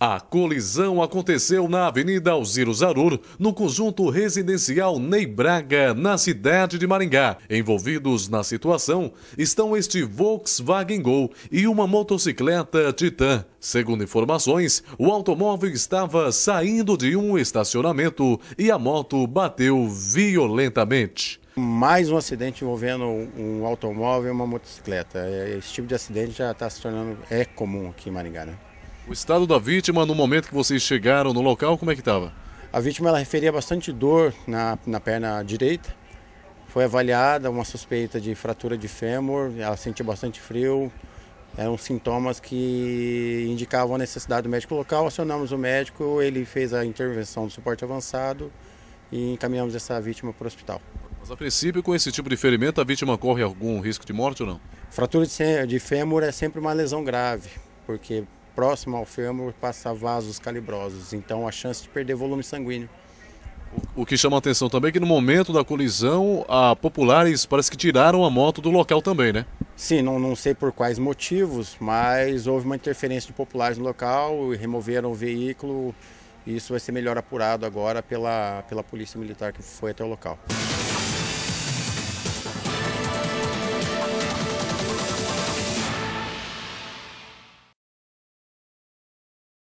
A colisão aconteceu na Avenida Alziro Zarur, no conjunto residencial Ney Braga, na cidade de Maringá. Envolvidos na situação estão este Volkswagen Gol e uma motocicleta Titan. Segundo informações, o automóvel estava saindo de um estacionamento e a moto bateu violentamente. Mais um acidente envolvendo um automóvel e uma motocicleta. É, esse tipo de acidente já está se tornando é comum aqui em Maringá, né? O estado da vítima, no momento que vocês chegaram no local, como é que estava? A vítima ela referia bastante dor na, na perna direita. Foi avaliada uma suspeita de fratura de fêmur, ela sentia bastante frio. Eram sintomas que indicavam a necessidade do médico local. Acionamos o médico, ele fez a intervenção do suporte avançado e encaminhamos essa vítima para o hospital. Mas a princípio, com esse tipo de ferimento, a vítima corre algum risco de morte ou não? Fratura de fêmur é sempre uma lesão grave, porque próximo ao fêmur passa vasos calibrosos, então a chance de perder volume sanguíneo. O que chama a atenção também é que no momento da colisão, a Populares parece que tiraram a moto do local também, né? Sim, não, não sei por quais motivos, mas houve uma interferência de Populares no local, removeram o veículo e isso vai ser melhor apurado agora pela, pela Polícia Militar que foi até o local.